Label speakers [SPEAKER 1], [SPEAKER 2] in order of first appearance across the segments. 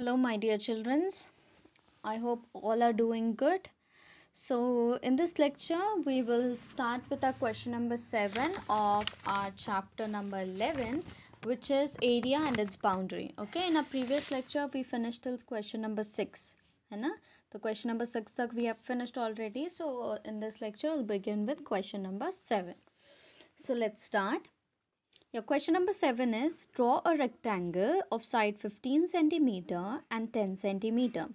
[SPEAKER 1] hello my dear children i hope all are doing good so in this lecture we will start with our question number 7 of our chapter number 11 which is area and its boundary okay in our previous lecture we finished till question number 6 है ना तो number 6 we तक finished already. So, in this lecture, we'll begin with question number seven. So, let's start. Your question number 7 is draw a rectangle of side 15 centimeter and 10 centimeter.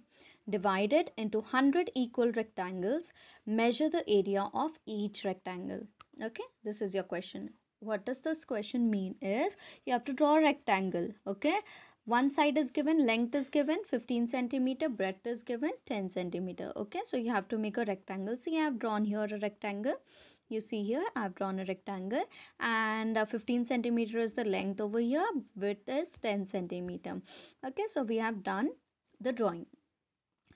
[SPEAKER 1] Divide it into 100 equal rectangles. Measure the area of each rectangle. Okay, this is your question. What does this question mean is you have to draw a rectangle. Okay, one side is given length is given 15 centimeter breadth is given 10 centimeter okay so you have to make a rectangle see i have drawn here a rectangle you see here I've drawn a rectangle and uh, 15 centimeter is the length over here width is 10 centimeter okay so we have done the drawing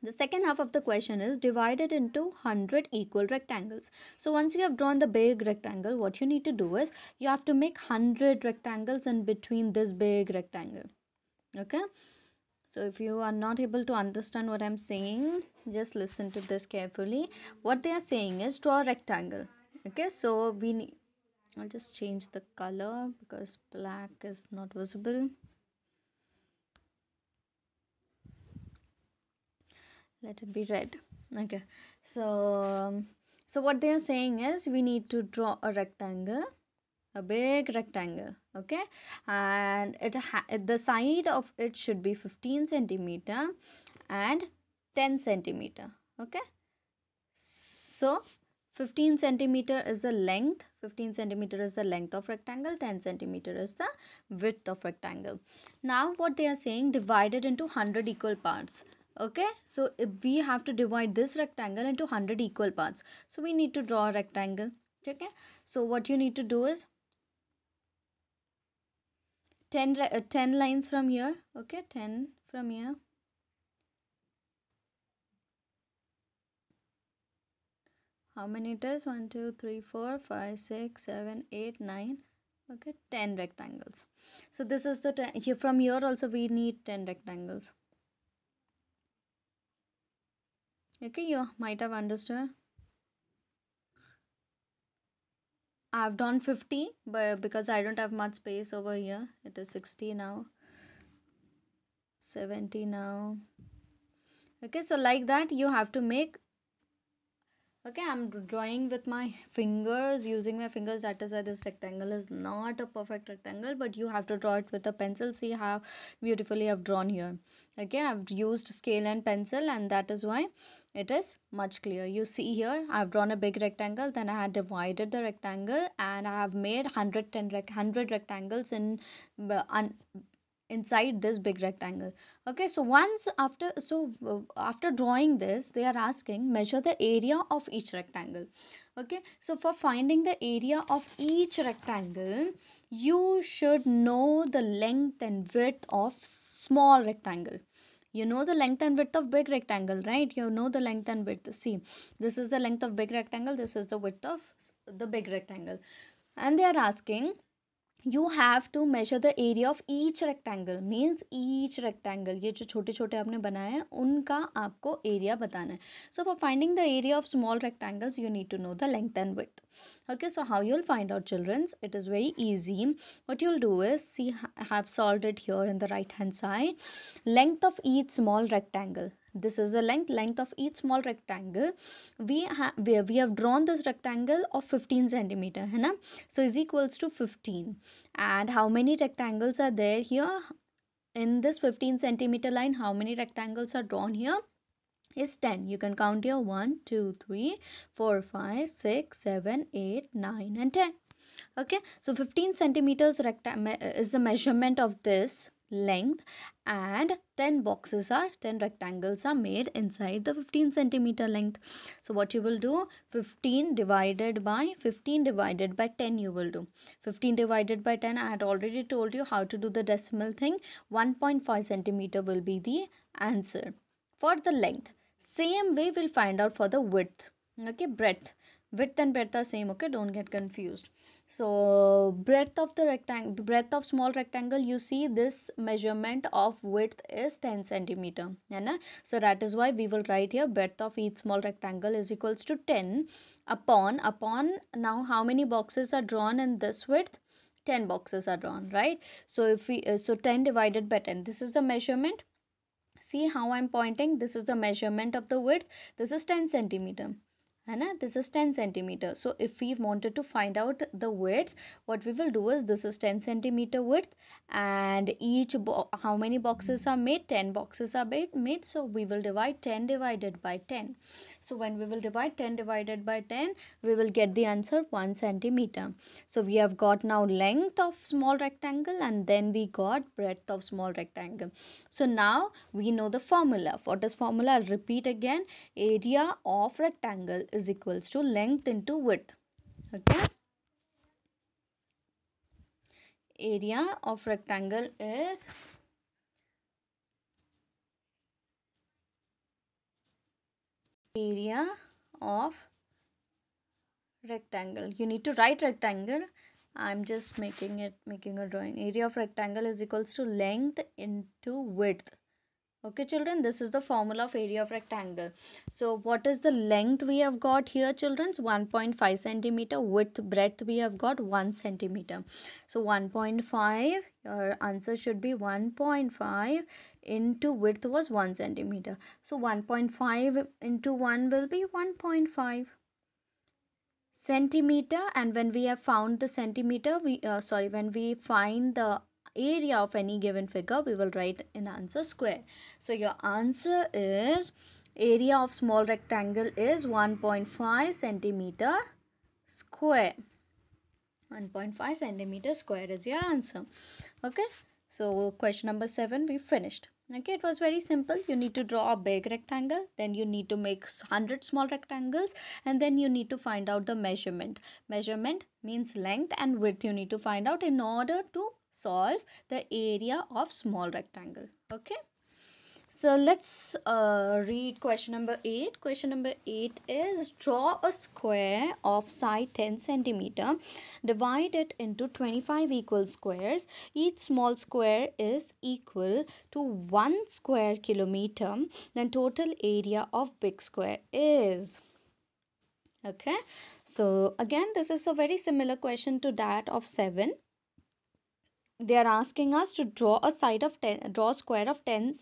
[SPEAKER 1] the second half of the question is divided into 100 equal rectangles. So once you have drawn the big rectangle, what you need to do is you have to make 100 rectangles in between this big rectangle. Okay. So if you are not able to understand what I'm saying, just listen to this carefully. What they are saying is draw a rectangle okay so we need I'll just change the color because black is not visible let it be red okay so um, so what they are saying is we need to draw a rectangle a big rectangle okay and it the side of it should be 15 centimeter and 10 centimeter okay so 15 centimeter is the length 15 centimeter is the length of rectangle 10 centimeter is the width of rectangle now what they are saying divided into 100 equal parts okay so if we have to divide this rectangle into 100 equal parts so we need to draw a rectangle okay so what you need to do is 10 uh, 10 lines from here okay 10 from here how many it is 1 2 3 4 5 6 7 8 9 okay 10 rectangles so this is the ten, here from here also we need 10 rectangles okay you might have understood i've done 50 but because i don't have much space over here it is 60 now 70 now okay so like that you have to make okay i'm drawing with my fingers using my fingers that is why this rectangle is not a perfect rectangle but you have to draw it with a pencil see how beautifully i've drawn here okay i've used scale and pencil and that is why it is much clearer you see here i've drawn a big rectangle then i had divided the rectangle and i have made 110 rec 100 rectangles in uh, inside this big rectangle okay so once after so uh, after drawing this they are asking measure the area of each rectangle okay so for finding the area of each rectangle you should know the length and width of small rectangle you know the length and width of big rectangle right you know the length and width see this is the length of big rectangle this is the width of the big rectangle and they are asking you have to measure the area of each rectangle means each rectangle ये जो छोटे छोटे आपने बनाए हैं उनका आपको area बताना है so for finding the area of small rectangles you need to know the length and width okay so how you'll find out childrens it is very easy what you'll do is see I have solved it here in the right hand side length of each small rectangle this is the length length of each small rectangle we have we, we have drawn this rectangle of 15 centimeter hai na? so is equals to 15 and how many rectangles are there here in this 15 centimeter line how many rectangles are drawn here is 10. You can count here 1, 2, 3, 4, 5, 6, 7, 8, 9 and 10. Okay, so 15 centimeters is the measurement of this length and 10 boxes are 10 rectangles are made inside the 15 centimeter length so what you will do 15 divided by 15 divided by 10 you will do 15 divided by 10 i had already told you how to do the decimal thing 1.5 centimeter will be the answer for the length same way we'll find out for the width okay breadth width and breadth are same okay don't get confused so breadth of the rectangle breadth of small rectangle you see this measurement of width is 10 centimeter Yeah, so that is why we will write here breadth of each small rectangle is equals to 10 upon upon now how many boxes are drawn in this width 10 boxes are drawn right so if we uh, so 10 divided by 10 this is the measurement see how i'm pointing this is the measurement of the width this is 10 centimeter and this is 10 centimeter so if we wanted to find out the width what we will do is this is 10 centimeter width and each how many boxes are made 10 boxes are made so we will divide 10 divided by 10 so when we will divide 10 divided by 10 we will get the answer 1 centimeter so we have got now length of small rectangle and then we got breadth of small rectangle so now we know the formula for this formula I'll repeat again area of rectangle is equals to length into width okay area of rectangle is area of rectangle you need to write rectangle i'm just making it making a drawing area of rectangle is equals to length into width okay children this is the formula of area of rectangle so what is the length we have got here children 1.5 centimeter width breadth we have got 1 centimeter so 1.5 your answer should be 1.5 into width was 1 centimeter so 1.5 into 1 will be 1.5 centimeter and when we have found the centimeter we uh, sorry when we find the area of any given figure, we will write in answer square. So your answer is area of small rectangle is 1.5 centimeter square. 1.5 centimeter square is your answer. Okay. So question number 7 we finished. Okay, it was very simple. You need to draw a big rectangle, then you need to make 100 small rectangles and then you need to find out the measurement. Measurement means length and width you need to find out in order to solve the area of small rectangle okay so let's uh, read question number 8 question number 8 is draw a square of side 10 centimeter divide it into 25 equal squares each small square is equal to 1 square kilometer then total area of big square is okay so again this is a very similar question to that of 7 they are asking us to draw a side of 10 draw a square of 10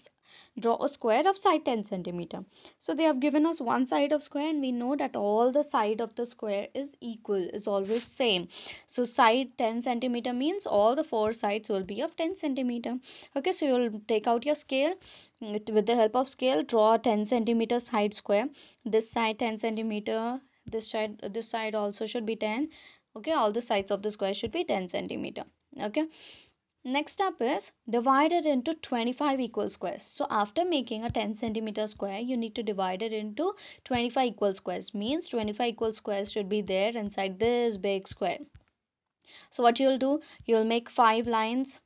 [SPEAKER 1] draw a square of side 10 centimeter so they have given us one side of square and we know that all the side of the square is equal is always same so side 10 centimeter means all the four sides will be of 10 centimeter okay so you'll take out your scale with the help of scale draw 10 centimeter side square this side 10 centimeter this side this side also should be 10 okay all the sides of the square should be 10 centimeter okay Next up is divide it into 25 equal squares. So after making a 10 centimeter square, you need to divide it into 25 equal squares. Means 25 equal squares should be there inside this big square. So what you'll do, you'll make 5 lines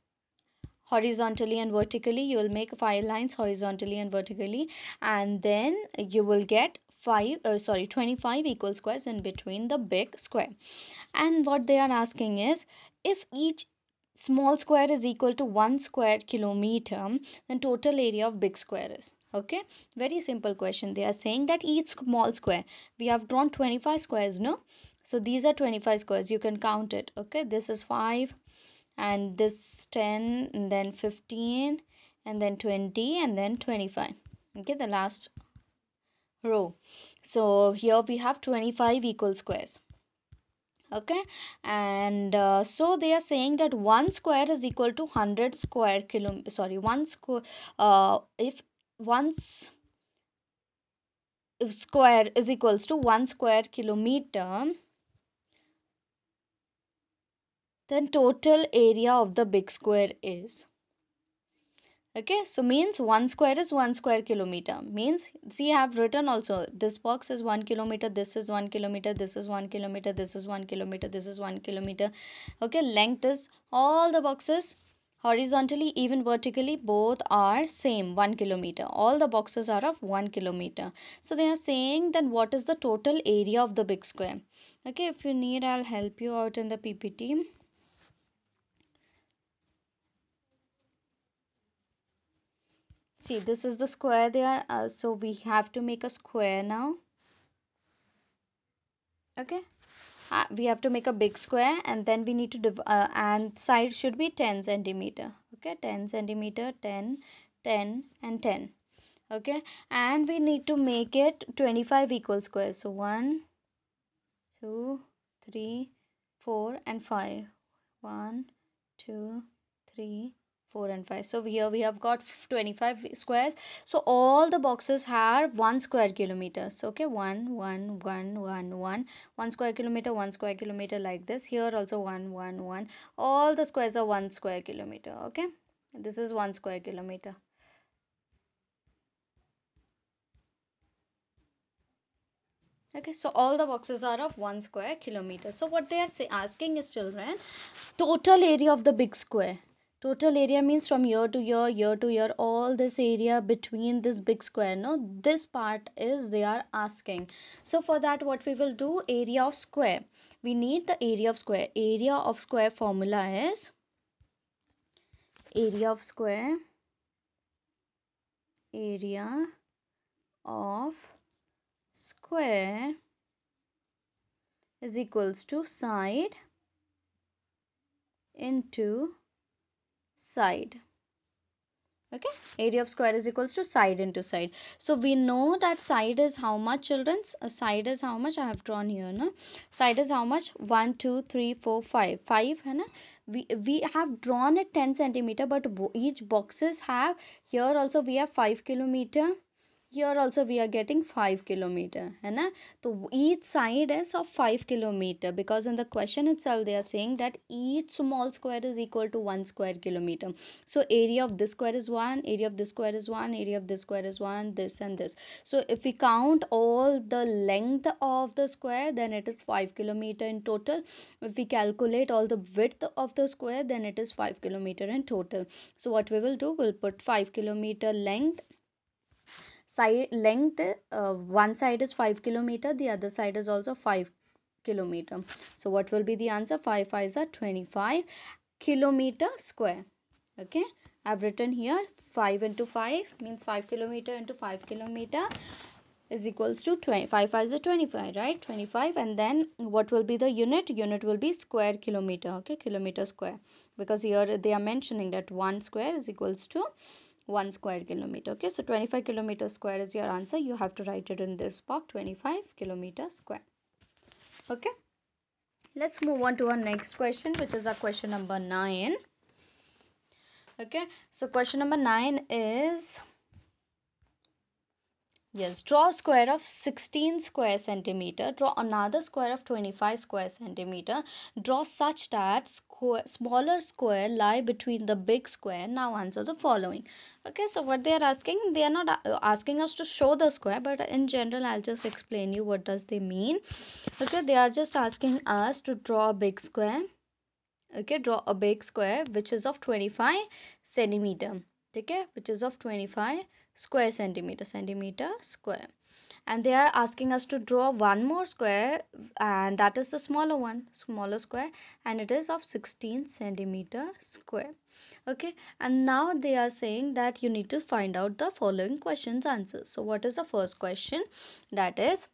[SPEAKER 1] horizontally and vertically. You will make 5 lines horizontally and vertically and then you will get 5 uh, sorry 25 equal squares in between the big square and what they are asking is if each small square is equal to 1 square kilometer then total area of big square is okay very simple question they are saying that each small square we have drawn 25 squares no so these are 25 squares you can count it okay this is 5 and this 10 and then 15 and then 20 and then 25 okay the last row so here we have 25 equal squares okay and uh, so they are saying that one square is equal to 100 square kilo sorry one square uh, if once if square is equals to 1 square kilometer then total area of the big square is okay so means 1 square is 1 square kilometer means see i have written also this box is 1 kilometer this is 1 kilometer this is 1 kilometer this is 1 kilometer this is 1 kilometer okay length is all the boxes horizontally even vertically both are same 1 kilometer all the boxes are of 1 kilometer so they are saying then what is the total area of the big square okay if you need i'll help you out in the ppt see this is the square there uh, so we have to make a square now okay uh, we have to make a big square and then we need to div uh, and side should be 10 centimeter okay 10 centimeter 10 10 and 10 okay and we need to make it 25 equal squares so 1 2 3 4 and 5 1 2 3 4 and 5 so here we have got 25 squares so all the boxes have 1 square kilometers okay 1 1 1 1 1 1 square kilometer 1 square kilometer like this here also 1 1 1 all the squares are 1 square kilometer okay this is 1 square kilometer okay so all the boxes are of one square kilometer so what they are asking is children total area of the big square total area means from year to year year to year all this area between this big square no this part is they are asking so for that what we will do area of square we need the area of square area of square formula is area of square area of square is equals to side into side okay area of square is equals to side into side so we know that side is how much children's uh, side is how much i have drawn here no side is how much one two three four five five, four, five. Five, na? we we have drawn it 10 centimeter but each boxes have here also we have 5 kilometer here also we are getting 5 kilometer and right? so each side is of 5 kilometer because in the question itself they are saying that each small square is equal to 1 square kilometer so area of this square is 1 area of this square is 1 area of this square is 1 this and this so if we count all the length of the square then it is 5 kilometer in total if we calculate all the width of the square then it is 5 kilometer in total so what we will do we'll put 5 kilometer length side length uh, one side is 5 kilometer the other side is also 5 kilometer so what will be the answer 5 5 a 25 kilometer square okay i've written here 5 into 5 means 5 kilometer into 5 kilometer is equals to 25 5 is a 25 right 25 and then what will be the unit unit will be square kilometer okay kilometer square because here they are mentioning that one square is equals to 1 square kilometer okay so 25 kilometer square is your answer you have to write it in this box 25 kilometer square okay let's move on to our next question which is our question number 9 okay so question number 9 is Yes, draw a square of 16 square centimeter. Draw another square of 25 square centimeter. Draw such that square, smaller square lie between the big square. Now answer the following. Okay, so what they are asking, they are not asking us to show the square, but in general, I'll just explain you what does they mean. Okay, they are just asking us to draw a big square. Okay, draw a big square which is of 25 centimeter. Okay, which is of 25 square centimeter centimeter square and they are asking us to draw one more square and that is the smaller one smaller square and it is of 16 centimeter square okay and now they are saying that you need to find out the following questions answers so what is the first question that is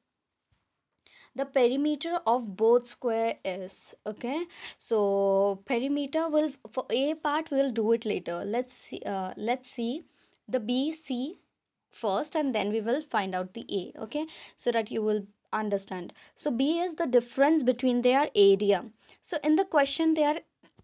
[SPEAKER 1] the perimeter of both square is okay so perimeter will for a part we'll do it later let's see uh, let's see the B, C first and then we will find out the A, okay? So that you will understand. So B is the difference between their area. So in the question they are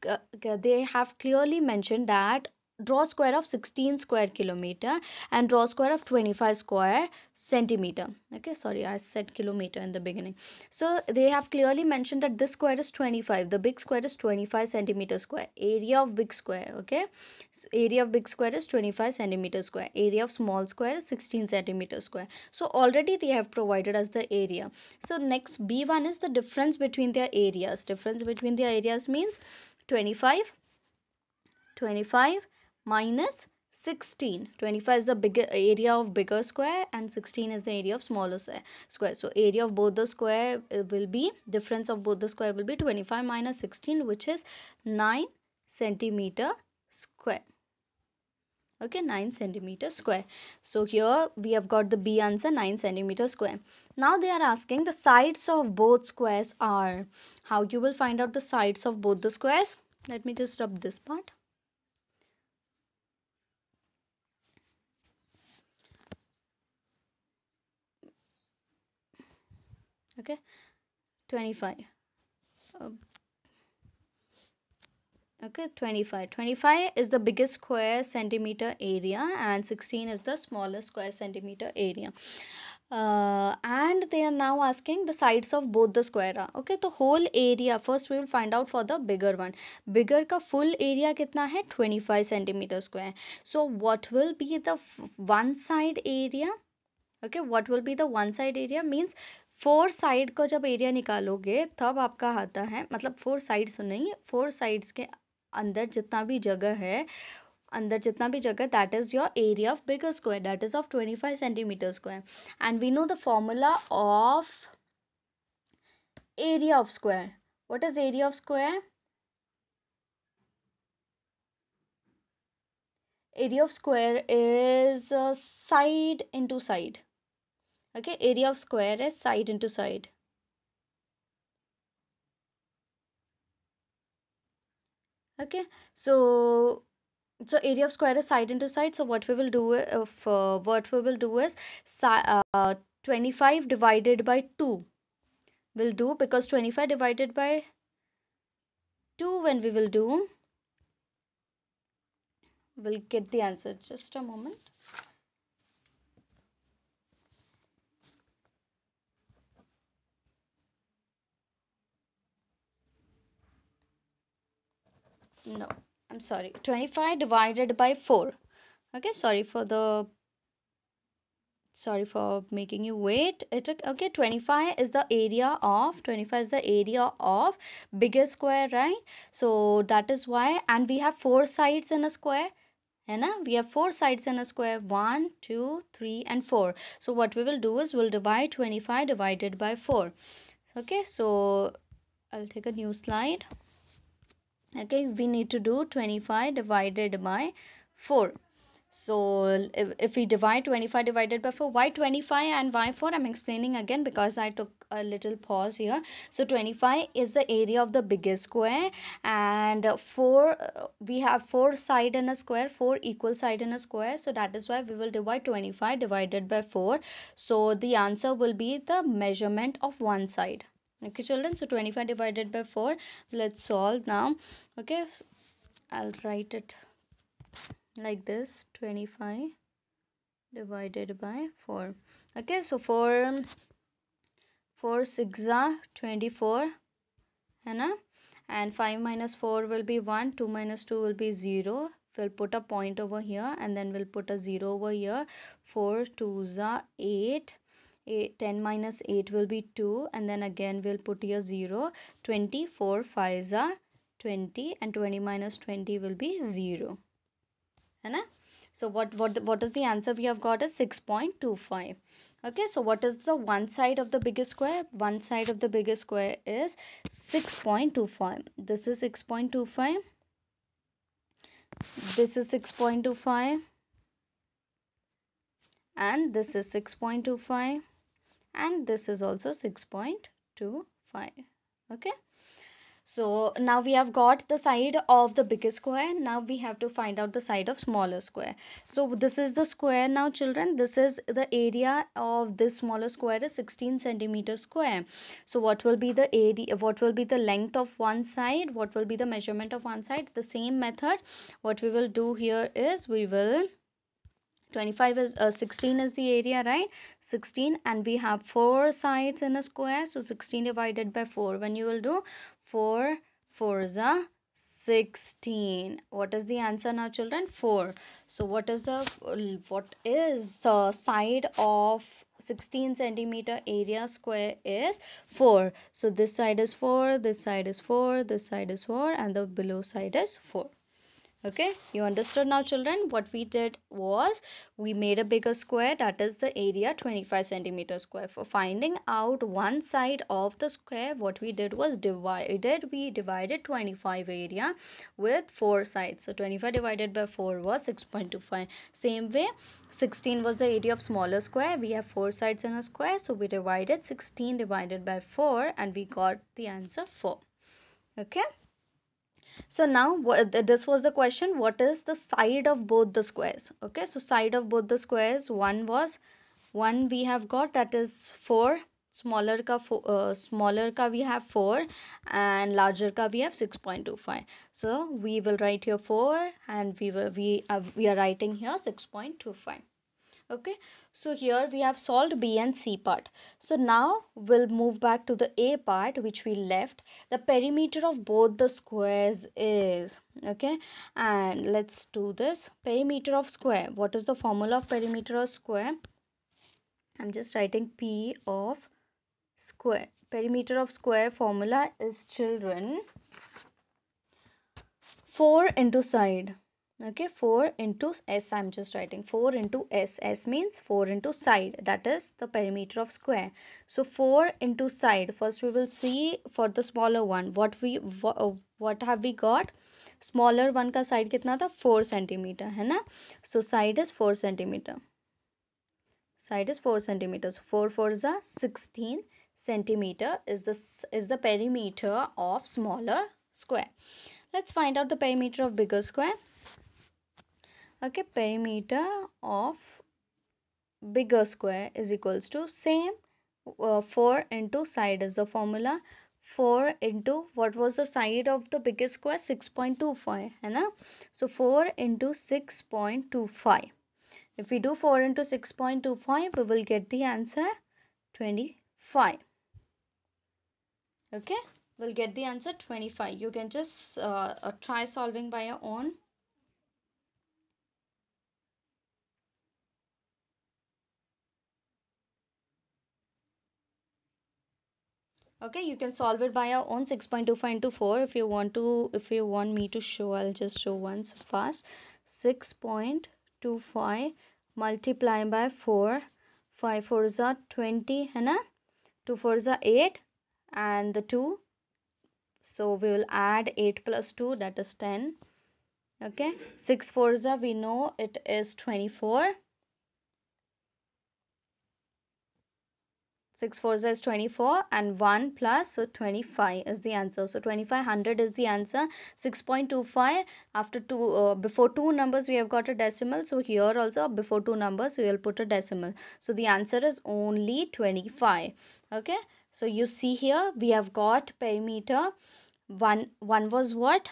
[SPEAKER 1] uh, they have clearly mentioned that draw square of 16 square kilometer and draw square of 25 square centimeter okay sorry i said kilometer in the beginning so they have clearly mentioned that this square is 25 the big square is 25 centimeter square area of big square okay so area of big square is 25 centimeter square area of small square is 16 centimeter square so already they have provided us the area so next b1 is the difference between their areas difference between their areas means 25 25 minus 16 25 is the bigger area of bigger square and 16 is the area of smaller square so area of both the square uh, will be difference of both the square will be 25 minus 16 which is 9 centimeter square okay 9 centimeter square so here we have got the b answer 9 centimeter square now they are asking the sides of both squares are how you will find out the sides of both the squares let me just rub this part okay 25 um, okay 25 25 is the biggest square centimeter area and 16 is the smallest square centimeter area uh, and they are now asking the sides of both the square okay the whole area first we will find out for the bigger one bigger full area कितना है 25 centimeter square so what will be the one side area okay what will be the one side area means four side का जब area निकालोगे तब आपका आता है मतलब फोर साइड्स नहीं फोर साइड्स के अंदर जितना भी जगह है अंदर जितना भी जगह that is your area of bigger square that is of twenty five centimetre square and we know the formula of area of square what is area of square area of square is uh, side into side okay area of square is side into side okay so so area of square is side into side so what we will do if uh, what we will do is uh, 25 divided by 2 will do because 25 divided by 2 when we will do we'll get the answer just a moment no i'm sorry 25 divided by 4 okay sorry for the sorry for making you wait it took okay 25 is the area of 25 is the area of bigger square right so that is why and we have four sides in a square and we have four sides in a square 1 2 3 and 4 so what we will do is we'll divide 25 divided by 4 okay so i'll take a new slide okay we need to do 25 divided by 4 so if, we divide 25 divided by 4 why 25 and why 4 i'm explaining again because i took a little pause here so 25 is the area of the biggest square and 4 uh, we have 4 side in a square 4 equal side in a square so that is why we will divide 25 divided by 4 so the answer will be the measurement of one side okay children so 25 divided by 4 let's solve now okay so i'll write it like this 25 divided by 4 okay so 4 4 6 are 24 and and 5 minus 4 will be 1 2 minus 2 will be 0 we'll put a point over here and then we'll put a 0 over here 4 two are 8 eight, 10 minus 8 will be 2 and then again we'll put here 0 24 5 are 20 and 20 minus 20 will be 0 and so what what what is the answer we have got is 6.25 okay so what is the one side of the biggest square one side of the biggest square is 6.25 this is 6.25 this is 6.25 and this is 6.25 and this is also 6.25 okay so now we have got the side of the biggest square now we have to find out the side of smaller square so this is the square now children this is the area of this smaller square is 16 centimeter square so what will be the area what will be the length of one side what will be the measurement of one side the same method what we will do here is we will 25 is uh, 16 is the area right 16 and we have four sides in a square so 16 divided by 4 when you will do 4 4 is a 16 what is the answer now children 4 so what is the what is the side of 16 centimeter area square is 4 so this side is 4 this side is 4 this side is 4 and the below side is 4 okay you understood now children what we did was we made a bigger square that is the area 25 centimeter square for finding out one side of the square what we did was divided we divided 25 area with four sides so 25 divided by 4 was 6.25 same way 16 was the area of smaller square we have four sides in a square so we divided 16 divided by 4 and we got the answer 4 okay so now this was the question what is the side of both the squares okay so side of both the squares one was one we have got that is 4 smaller ka four, uh, smaller ka we have 4 and larger ka we have 6.25 so we will write here 4 and we will we uh, we are writing here 6.25 okay so here we have solved b and c part so now we'll move back to the a part which we left the perimeter of both the squares is okay and let's do this perimeter of square what is the formula of perimeter of square i'm just writing p of square perimeter of square formula is children 4 into side okay 4 into s i'm just writing 4 into s s means 4 into side that is the perimeter of square so 4 into side first we will see for the smaller one what we uh, what have we got smaller one ka side kitna tha 4 centimeter hai na so side is 4 centimeter side is 4 centimeters so 4 4 is a 16 centimeter is the is the perimeter of smaller square let's find out the perimeter of bigger square okay perimeter of bigger square is equals to same uh, 4 into side is the formula 4 into what was the side of the biggest square 6.25 है ना so 4 into 6.25 if we do 4 into 6.25 we will get the answer 25 okay we'll get the answer 25 you can just uh, uh try solving by your own okay you can solve it by your own 6.25 into 4 if you want to if you want me to show i'll just show once fast 6.25 multiplying by 4 5 fours 20 and 2 fours 8 and the 2 so we will add 8 plus 2 that is 10 okay 6 fours we know it is 24 6 4 is 24 and 1 plus so 25 is the answer so 2500 is the answer 6.25 after two uh, before two numbers we have got a decimal so here also before two numbers we will put a decimal so the answer is only 25 okay so you see here we have got perimeter one one was what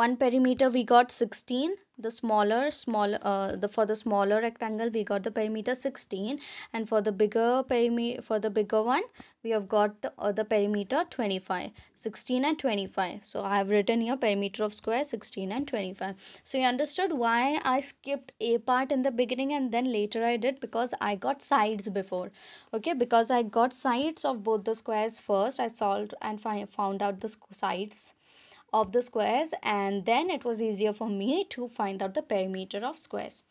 [SPEAKER 1] one perimeter we got 16 the smaller small uh, the for the smaller rectangle we got the perimeter 16 and for the bigger perimeter for the bigger one we have got the other uh, perimeter 25 16 and 25 so i have written here perimeter of square 16 and 25 so you understood why i skipped a part in the beginning and then later i did because i got sides before okay because i got sides of both the squares first i solved and find, found out the sides of the squares and then it was easier for me to find out the perimeter of squares.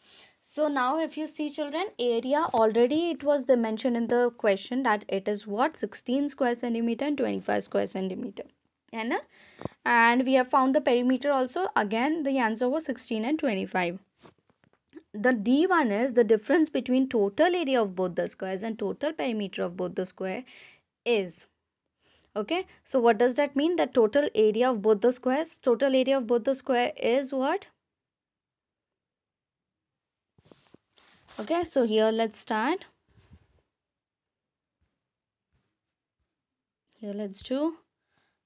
[SPEAKER 1] So now if you see children area already it was the mentioned in the question that it is what 16 square centimeter and 25 square centimeter. And, and we have found the perimeter also again the answer was 16 and 25 the d1 is the difference between total area of both the squares and total perimeter of both the square is okay so what does that mean That total area of both the squares total area of both the square is what okay so here let's start here let's do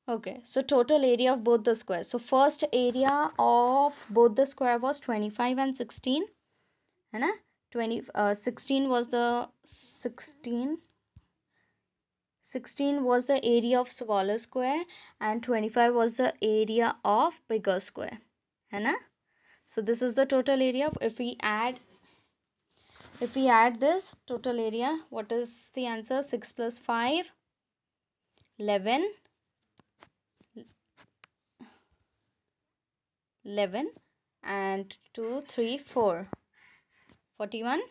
[SPEAKER 1] okay so total area of both the squares so first area of both the square was 25 and 16 and 20 uh, 16 was the 16 16 was the area of smaller square and 25 was the area of bigger square है ना so this is the total area if we add if we add this total area what is the answer 6 plus 5 11 11 and 2 3 4 41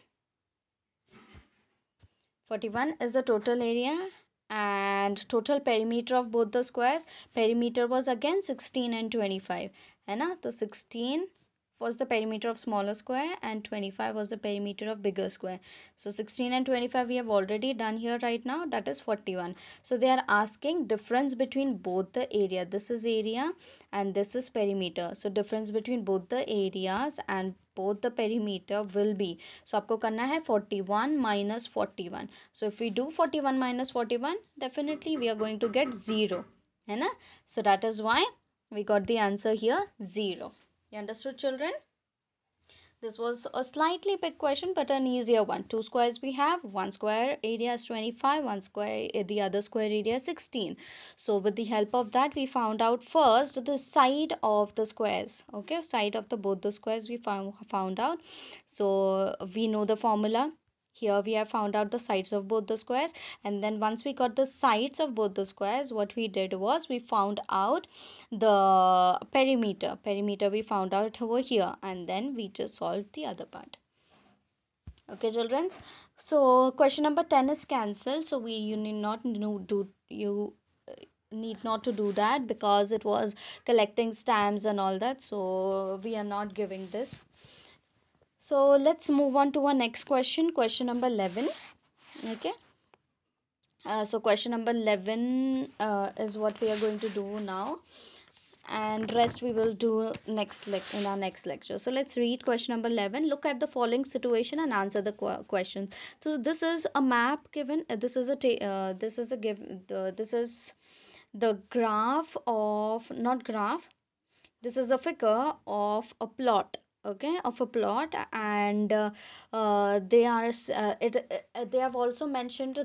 [SPEAKER 1] 41 is the total area and total perimeter of both the squares perimeter was again 16 and 25 है ना तो 16 was the perimeter of smaller square and 25 was the perimeter of bigger square. So 16 and 25 we have already done here right now that is 41. So they are asking difference between both the area. This is area and this is perimeter. So difference between both the areas and both the perimeter will be. So have to do 41 minus 41. So if we do 41 minus 41 definitely we are going to get 0. है ना? So that is why we got the answer here 0. You understood children? This was a slightly big question but an easier one. Two squares we have. One square area is 25. One square, eh, the other square area is 16. So with the help of that we found out first the side of the squares. Okay, side of the both the squares we found, found out. So we know the formula here we have found out the sides of both the squares and then once we got the sides of both the squares what we did was we found out the perimeter perimeter we found out over here and then we just solved the other part okay children so question number 10 is cancelled so we you need not know do you uh, need not to do that because it was collecting stamps and all that so we are not giving this so let's move on to our next question. Question number 11. Okay. Uh, so question number 11 uh, is what we are going to do now and rest we will do next in our next lecture so let's read question number 11 look at the following situation and answer the qu question so this is a map given uh, this is a uh, this is a give the. this is the graph of not graph this is a figure of a plot okay of a plot and uh, uh, they are uh, it uh, they have also mentioned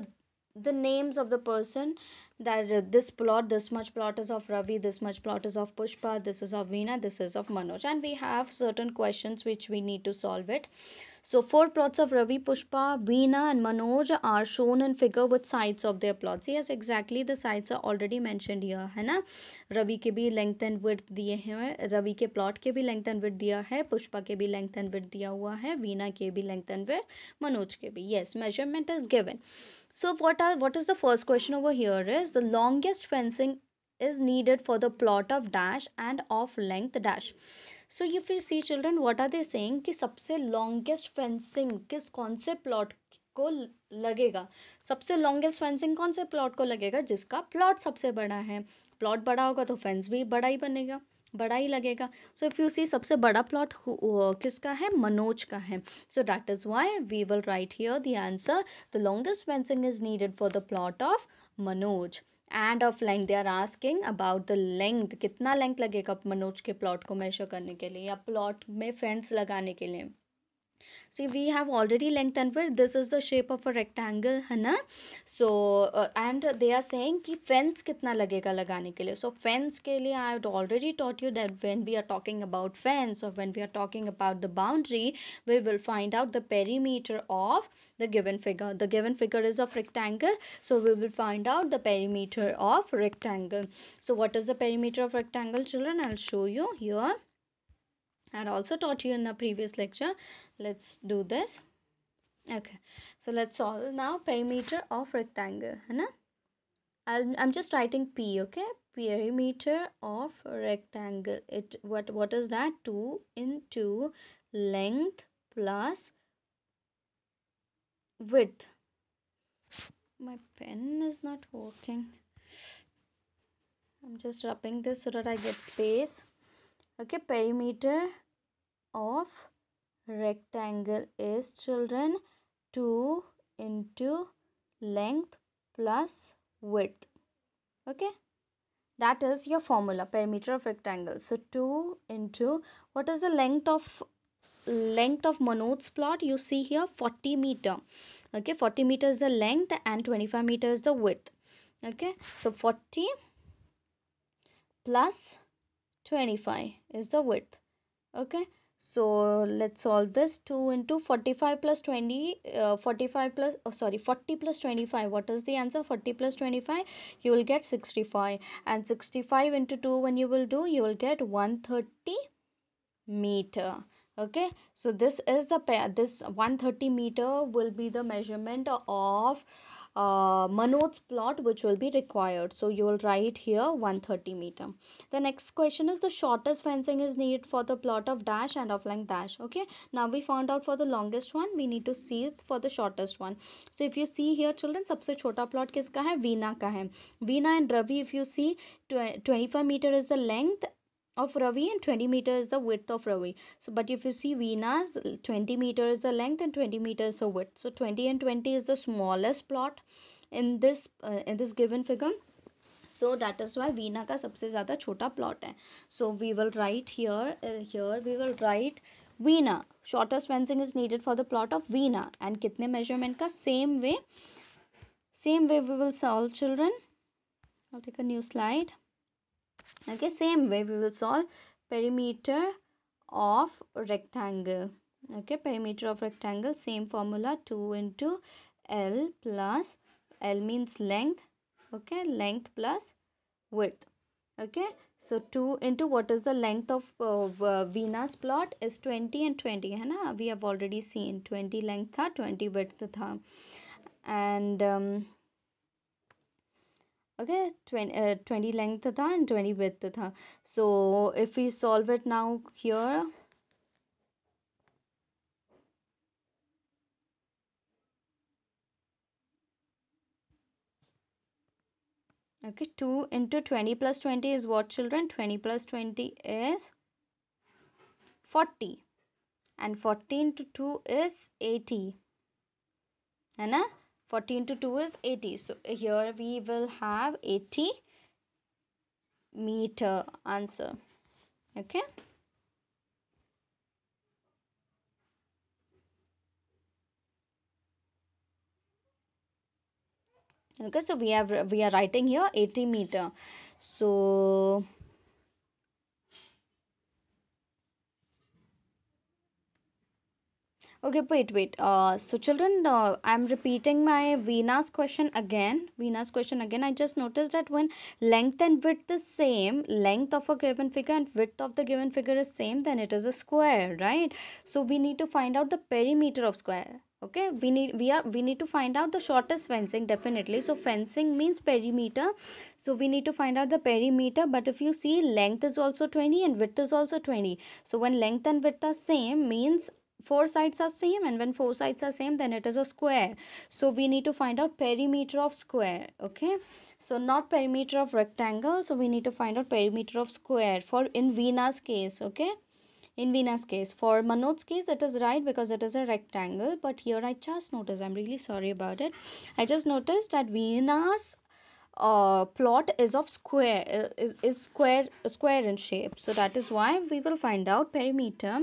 [SPEAKER 1] the names of the person that uh, this plot this much plot is of ravi this much plot is of pushpa this is of veena this is of manoj and we have certain questions which we need to solve it so four plots of Ravi, Pushpa, Veena and Manoj are shown in figure with sides of their plots. Yes, exactly. The sides are already mentioned here. है ना Ravi के भी length and width दिए हैं Ravi के plot के भी length and width दिया है Pushpa के भी length and width दिया हुआ है वीना के भी length and width. Manoj के भी yes measurement is given. so what are what is the first question over here is the longest fencing is needed for the plot of dash and of length dash so you you see children what are they saying कि सबसे longest fencing किस कौन से plot को लगेगा सबसे longest fencing कौन से प्लॉट को लगेगा जिसका प्लॉट सबसे बड़ा है प्लॉट बड़ा होगा तो फेंस भी बड़ा ही बनेगा बड़ा ही लगेगा सो इफ़ यू सी सबसे बड़ा प्लॉट किसका है मनोज का है so that is why we will write here the answer the longest fencing is needed for the plot of Manoj and of length they are asking about the length कितना length लगेगा मनोज के plot को major करने के लिए या plot में fence लगाने के लिए See, we have already lengthened. width. This is the shape of a rectangle, है ना? So, uh, and they are saying कि fence कितना लगेगा लगाने के लिए. So, fence के लिए I have already taught you that when we are talking about fence or when we are talking about the boundary, we will find out the perimeter of the given figure. The given figure is of rectangle. So, we will find out the perimeter of rectangle. So, what is the perimeter of rectangle, children? I'll show you here had also taught you in the previous lecture. Let's do this. Okay, so let's solve now perimeter of rectangle. Right? I'm, I'm just writing P, okay? Perimeter of rectangle. It what what is that? 2 into length plus width. My pen is not working. I'm just rubbing this so that I get space. Okay, perimeter of rectangle is children 2 into length plus width okay that is your formula perimeter of rectangle so 2 into what is the length of length of Manoj's plot you see here 40 meter okay 40 meter is the length and 25 meter is the width okay so 40 plus 25 is the width okay so let's solve this 2 into 45 plus 20 uh, 45 plus oh sorry 40 plus 25 what is the answer 40 plus 25 you will get 65 and 65 into 2 when you will do you will get 130 meter okay so this is the pair this 130 meter will be the measurement of uh, Manoj's plot which will be required. So you will write here 130 meter. The next question is the shortest fencing is needed for the plot of dash and of length dash. Okay. Now we found out for the longest one. We need to see for the shortest one. So if you see here children, सबसे छोटा plot किसका है Vina का है Vina and Ravi. If you see twenty five metre is the of Ravi and 20 meter is the width of Ravi. So, but if you see Vina's 20 meter is the length and 20 meters the width. So, 20 and 20 is the smallest plot in this uh, in this given figure. So that is why Veena का सबसे ज़्यादा chota plot So we will write here uh, here we will write Veena. Shortest fencing is needed for the plot of Veena and कितने measurement same way same way we will solve children. I'll take a new slide okay same way we will solve perimeter of rectangle okay perimeter of rectangle same formula 2 into l plus l means length okay length plus width okay so 2 into what is the length of uh, uh venus plot is 20 and 20 hai we have already seen 20 length tha 20 width tha and um, okay 20, uh, 20 length tha and 20 width tha so if we solve it now here okay 2 into 20 plus 20 is what children 20 plus 20 is 40 and 14 to 2 is 80 and ना Fourteen to 2 is 80. So here we will have 80 meter answer. Okay. Okay, so we have we are writing here 80 meter. So okay wait wait uh so children uh, i'm repeating my vena's question again vena's question again i just noticed that when length and width is same length of a given figure and width of the given figure is same then it is a square right so we need to find out the perimeter of square okay we need we are we need to find out the shortest fencing definitely so fencing means perimeter so we need to find out the perimeter but if you see length is also 20 and width is also 20 so when length and width are same means four sides are same and when four sides are same then it is a square so we need to find out perimeter of square okay so not perimeter of rectangle so we need to find out perimeter of square for in Vina's case okay in Vina's case for Manoj's case it is right because it is a rectangle but here I just noticed I'm really sorry about it I just noticed that Vina's uh, plot is of square uh, is, is square square in shape so that is why we will find out perimeter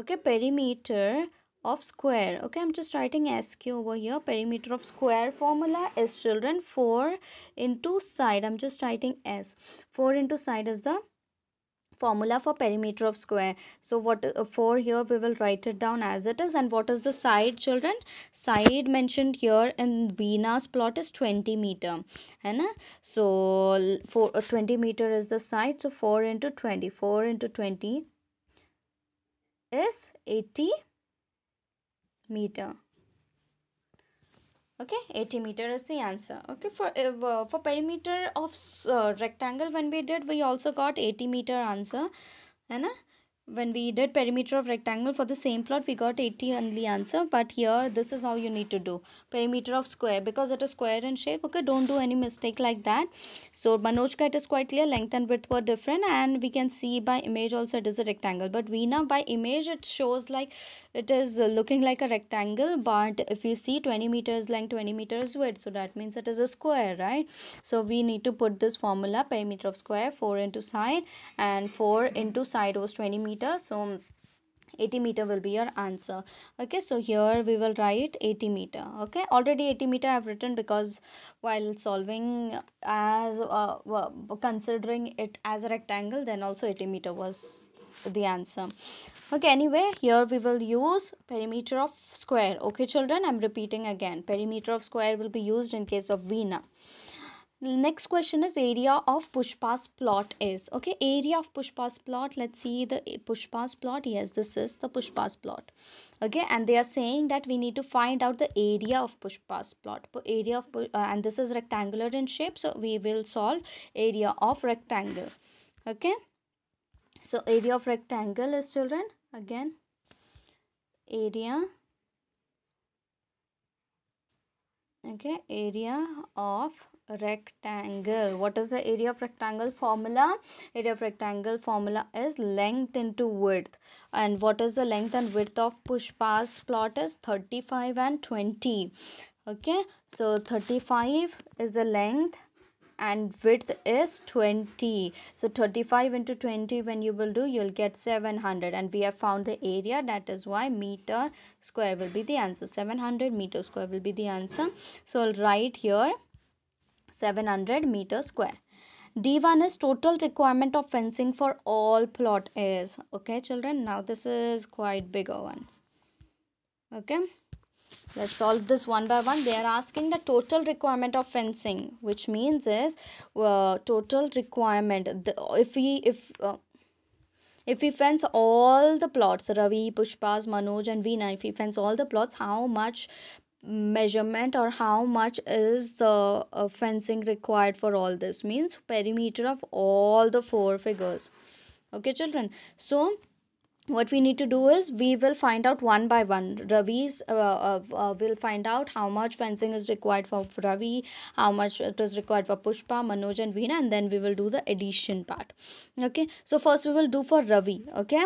[SPEAKER 1] okay perimeter of square okay i'm just writing sq over here perimeter of square formula is children 4 into side i'm just writing s 4 into side is the formula for perimeter of square so what uh, for here we will write it down as it is and what is the side children side mentioned here in Vina's plot is 20 meter and so for uh, 20 meter is the side so 4 into 24 into 20 is 80 meter okay 80 meter is the answer okay for uh, for perimeter of uh, rectangle when we did we also got 80 meter answer and when we did perimeter of rectangle for the same plot we got 80 only answer but here this is how you need to do perimeter of square because it is square in shape okay don't do any mistake like that so Manoj it is quite clear length and width were different and we can see by image also it is a rectangle but we now by image it shows like it is looking like a rectangle but if you see 20 meters length 20 meters width so that means it is a square right so we need to put this formula perimeter of square 4 into side and 4 into side was 20 meters meter so 80 meter will be your answer okay so here we will write 80 meter okay already 80 meter i have written because while solving as uh, considering it as a rectangle then also 80 meter was the answer okay anyway here we will use perimeter of square okay children i'm repeating again perimeter of square will be used in case of vena the next question is area of Pushpa's plot is. Okay, area of Pushpa's plot. Let's see the Pushpa's plot. Yes, this is the Pushpa's plot. Okay, and they are saying that we need to find out the area of Pushpa's plot. Area of uh, and this is rectangular in shape. So we will solve area of rectangle. Okay, so area of rectangle is children again area okay area of rectangle what is the area of rectangle formula area of rectangle formula is length into width and what is the length and width of push pass plot is 35 and 20 okay so 35 is the length and width is 20 so 35 into 20 when you will do you'll get 700 and we have found the area that is why meter square will be the answer 700 meter square will be the answer so i'll write here 700 meter square. D1 is total requirement of fencing for all plot is. Okay children, now this is quite bigger one. Okay, let's solve this one by one. They are asking the total requirement of fencing which means is uh, total requirement. The, if we, if... Uh, if we fence all the plots ravi pushpas manoj and veena if we fence all the plots how much measurement or how much is the uh, fencing required for all this means perimeter of all the four figures okay children so what we need to do is we will find out one by one ravi's uh, uh, uh, will find out how much fencing is required for ravi how much it is required for pushpa manoj and veena and then we will do the addition part okay so first we will do for ravi okay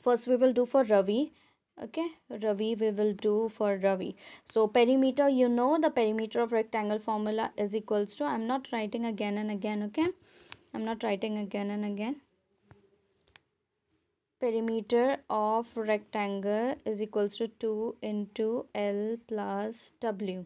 [SPEAKER 1] first we will do for ravi okay ravi we will do for ravi so perimeter you know the perimeter of rectangle formula is equals to i'm not writing again and again okay i'm not writing again and again perimeter of rectangle is equals to 2 into l plus w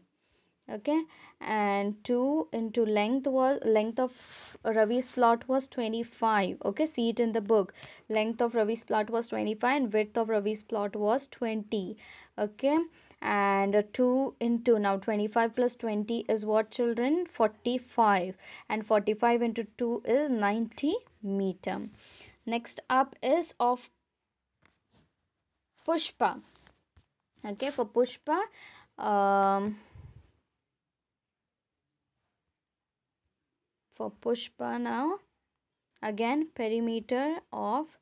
[SPEAKER 1] okay and 2 into length was length of ravi's plot was 25 okay see it in the book length of ravi's plot was 25 and width of ravi's plot was 20 okay and 2 into now 25 plus 20 is what children 45 and 45 into 2 is 90 meter next up is of pushpa okay for pushpa um For Pushpa now, again perimeter of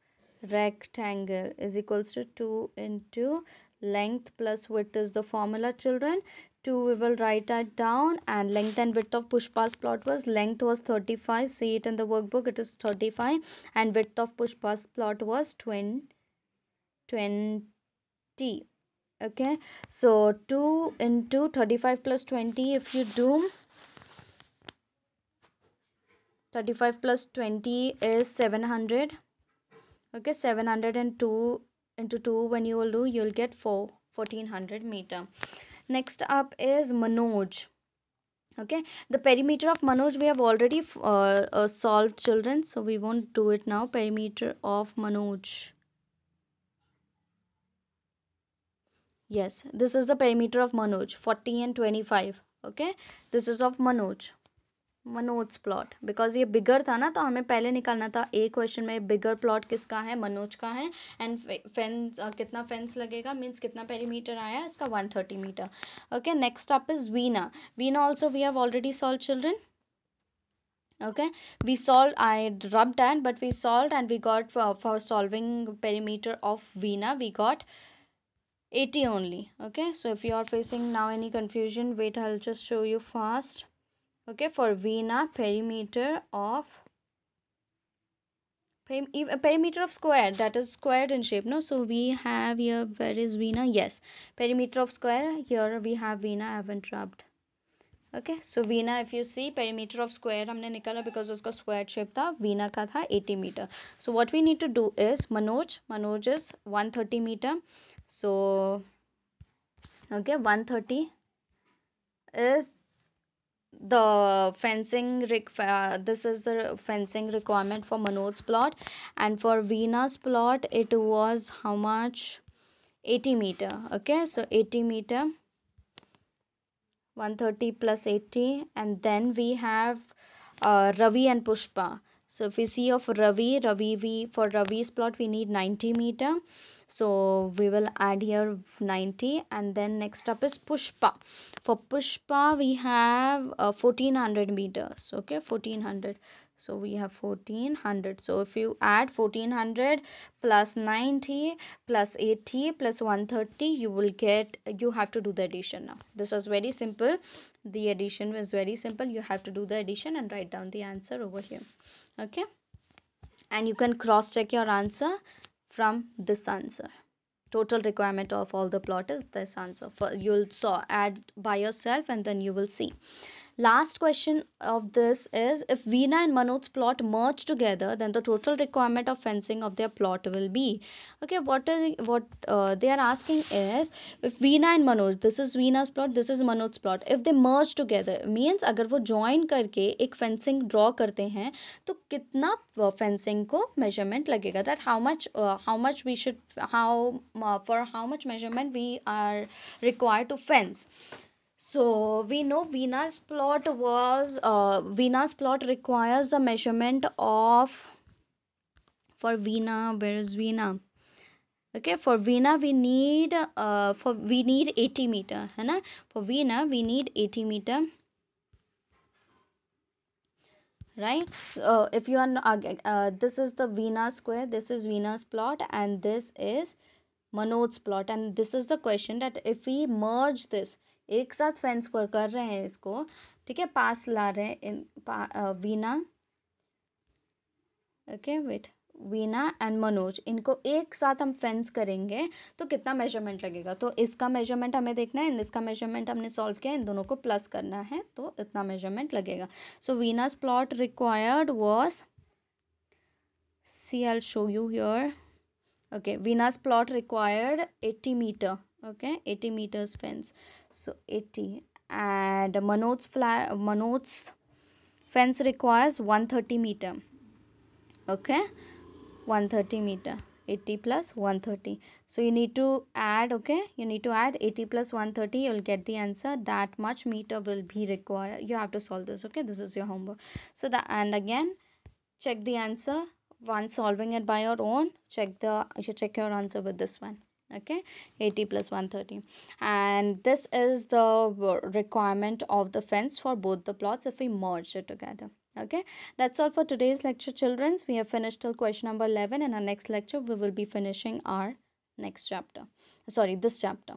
[SPEAKER 1] rectangle is equals to 2 into length plus width is the formula children 2 we will write that down and length and width of pushpa's plot was length was 35 see it in the workbook it is 35 and width of pushpa's plot was 20 20 okay so 2 into 35 plus 20 if you do 35 plus 20 is 700 okay 702 into 2 when you will do you'll get 4 1400 meter next up is manoj okay the perimeter of manoj we have already uh, uh, solved children so we won't do it now perimeter of manoj yes this is the perimeter of manoj 40 and 25 okay this is of manoj Manoj plot because ये bigger था ना तो हमें पहले निकालना था ए question में बिगर plot किसका है मनोज का है एंड फेंस कितना फेंस लगेगा मीन्स कितना पेरीमीटर आया इसका one thirty metre okay next up is Vina Vina also we have already solve children okay we solve I rubbed and but we solve and we got for solving perimeter of Vina we got eighty only okay so if you are facing now any confusion wait I just show you fast okay for vena perimeter of if a perimeter of square that is squared in shape no so we have here where is vena yes perimeter of square here we have vena i haven't rubbed okay so Vina if you see perimeter of square हमने निकाला because उसका square shape था वीना का था eighty metre so what we need to do is Manoj Manoj is one thirty metre so okay one thirty is the fencing uh, this is the fencing requirement for Manoj's plot and for Vina's plot it was how much 80 meter okay so 80 meter 130 plus 80 and then we have uh, Ravi and Pushpa so if we see of Ravi, Ravi we for Ravi's plot we need 90 meter. So we will add here 90 and then next up is Pushpa. For Pushpa we have uh, 1400 meters. Okay, 1400 so we have 1400 so if you add 1400 plus 90 plus 80 plus 130 you will get you have to do the addition now this was very simple the addition was very simple you have to do the addition and write down the answer over here okay and you can cross check your answer from this answer total requirement of all the plot is this answer for you'll saw add by yourself and then you will see Last question of this is if Veena and Manoj's plot merge together, then the total requirement of fencing of their plot will be. Okay, what is what uh, they are asking is if Veena and Manoj, this is Veena's plot, this is Manoj's plot. If they merge together means अगर वो join करके एक fencing draw करते हैं तो कितना fencing को measurement लगेगा that how much uh, how much we should how uh, for how much measurement we are required to fence. So we know Venus plot was uh, Venus plot requires the measurement of for Vena where is Vena okay for Vena we need uh, for we need 80 meter है ना for Vena we need 80 meter right so if you are uh, uh, this is the Vena square this is Vena's plot and this is Manoj's plot and this is the question that if we merge this एक साथ fence पर कर रहे हैं इसको ठीक है पास ला रहे हैं Vina okay wait Vina and Manoj इनको एक साथ हम फेंस करेंगे तो कितना मेजरमेंट लगेगा तो इसका मेजरमेंट हमें देखना है इसका मेजरमेंट हमने सॉल्व किया इन दोनों को प्लस करना है तो इतना मेजरमेंट लगेगा so Vina's plot required was see I'll show you your okay Vina's plot required eighty metre okay 80 meters fence so 80 and manoj's fly manoj's fence requires 130 meter okay 130 meter 80 plus 130 so you need to add okay you need to add 80 plus 130 you'll get the answer that much meter will be required you have to solve this okay this is your homework so the and again check the answer once solving it by your own check the you should check your answer with this one okay 80 plus 130 and this is the requirement of the fence for both the plots if we merge it together okay that's all for today's lecture childrens we have finished till question number 11 in our next lecture we will be finishing our next chapter sorry this chapter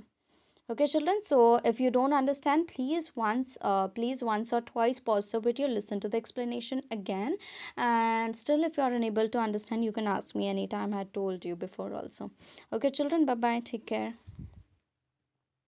[SPEAKER 1] okay children so if you don't understand please once uh, please once or twice pause the video listen to the explanation again and still if you are unable to understand you can ask me anytime i told you before also okay children bye bye take care